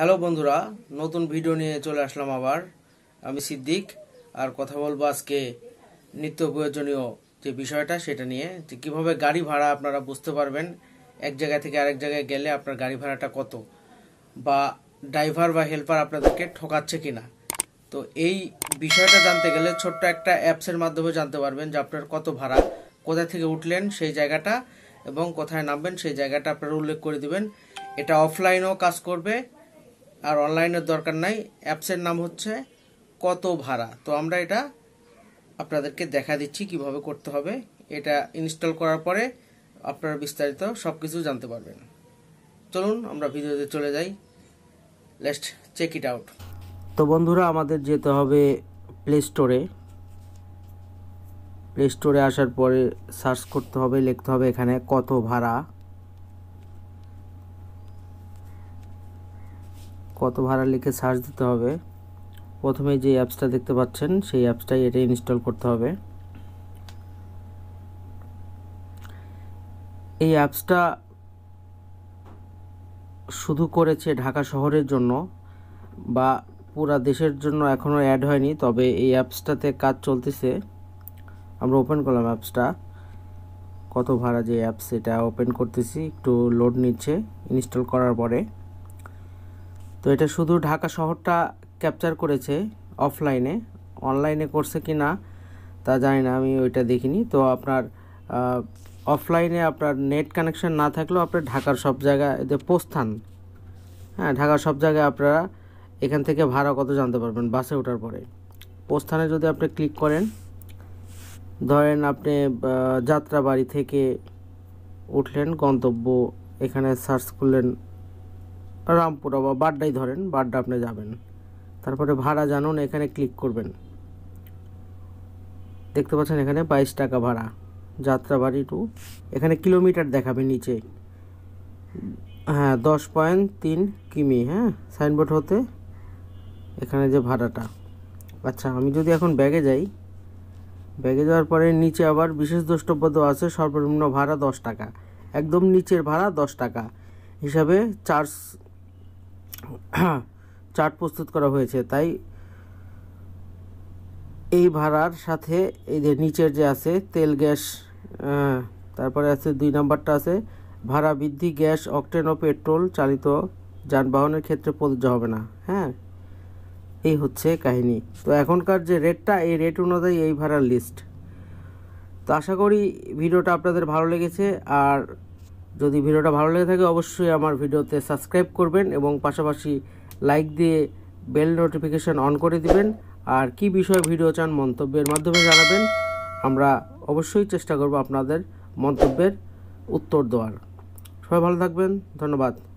hello বন্ধুরা নতুন video নিয়ে চলে আসলাম আবার আমি সিদ্দিক আর কথা বলবো আজকে নিত্য প্রয়োজনীয় যে বিষয়টা সেটা নিয়ে যে কীভাবে গাড়ি ভাড়া আপনারা বুঝতে পারবেন এক জায়গা থেকে আরেক জায়গায় গেলে আপনার গাড়ি ভাড়াটা কত বা ড্রাইভার বা হেল্পার আপনাদেরকে ঠকাচ্ছে কি না তো এই বিষয়টা জানতে গেলে ছোট্ট একটা অ্যাপসের মাধ্যমে জানতে পারবেন যে আপনার কত ভাড়া কোথা থেকে উঠলেন সেই জায়গাটা এবং কোথায় নামবেন সেই জায়গাটা আপনারা উল্লেখ করে দিবেন এটা অফলাইনেও কাজ করবে আর অনলাইনের দরকার নাই অ্যাপসের নাম হচ্ছে কত ভাড়া তো আমরা এটা আপনাদেরকে দেখা দিচ্ছি কিভাবে করতে হবে এটা ইনস্টল করার পরে আপনারা বিস্তারিত সব কিছু জানতে পারবেন চলুন আমরা ভিডিওতে চলে যাই লেস্ট চেক ইট আউট তো বন্ধুরা আমাদের যেতে হবে প্লে স্টোরে প্লে স্টোরে আসার পরে সার্চ করতে হবে লিখতে হবে এখানে কত ভাড়া কত ভাড়া লিখে সার্চ দিতে হবে প্রথমে যে অ্যাপসটা দেখতে পাচ্ছেন সেই অ্যাপসটাই এটা ইনস্টল করতে হবে এই অ্যাপসটা শুধু করেছে ঢাকা শহরের জন্য বা পুরা দেশের জন্য এখনও অ্যাড হয়নি তবে এই অ্যাপসটাতে কাজ চলতেছে আমরা ওপেন করলাম অ্যাপসটা কত ভাড়া যে অ্যাপস এটা ওপেন করতেছি একটু লোড নিচ্ছে ইনস্টল করার পরে তো এটা শুধু ঢাকা শহরটা ক্যাপচার করেছে অফলাইনে অনলাইনে করছে কি না তা জানি না আমি ওইটা দেখিনি তো আপনার অফলাইনে আপনার নেট কানেকশান না থাকলেও আপনার ঢাকার সব জায়গায় যে প্রস্থান হ্যাঁ ঢাকার সব জায়গায় আপনারা এখান থেকে ভাড়া কত জানতে পারবেন বাসে ওঠার পরে প্রস্থানে যদি আপনি ক্লিক করেন ধরেন আপনি যাত্রাবাড়ি থেকে উঠলেন গন্তব্য এখানে সার্চ করলেন রামপুরা বা বাড্ডাই ধরেন বাড্ডা আপনি যাবেন তারপরে ভাড়া জানুন এখানে ক্লিক করবেন দেখতে পাচ্ছেন এখানে বাইশ টাকা ভাড়া যাত্রাবাড়ি টু এখানে কিলোমিটার দেখাবে নিচে হ্যাঁ দশ পয়েন্ট তিন কিমি হ্যাঁ সাইনবোর্ড হতে এখানে যে ভাড়াটা আচ্ছা আমি যদি এখন ব্যাগে যাই ব্যাগে যাওয়ার পরে নিচে আবার বিশেষ দ্রষ্টব্য দেওয়া আছে সর্বনিম্ন ভাড়া দশ টাকা একদম নিচের ভাড়া দশ টাকা হিসাবে চার্জ চার্ট প্রস্তুত করা হয়েছে তাই এই ভাড়ার সাথে এই যে নিচের যে আছে তেল গ্যাস তারপরে আছে দুই নাম্বারটা আছে ভাড়া বৃদ্ধি গ্যাস অক্টেন ও পেট্রোল চালিত যানবাহনের ক্ষেত্রে প্রযোজ্য হবে না হ্যাঁ এই হচ্ছে কাহিনী তো এখনকার যে রেটটা এই রেট অনুযায়ী এই ভাড়ার লিস্ট তো আশা করি ভিডিওটা আপনাদের ভালো লেগেছে আর যদি ভিডিওটা ভালো লেগে থাকে অবশ্যই আমার ভিডিওতে সাবস্ক্রাইব করবেন এবং পাশাপাশি লাইক দিয়ে বেল নোটিফিকেশান অন করে দিবেন আর কি বিষয়ে ভিডিও চান মন্তব্যের মাধ্যমে জানাবেন আমরা অবশ্যই চেষ্টা করব আপনাদের মন্তব্যের উত্তর দেওয়ার সবাই ভালো থাকবেন ধন্যবাদ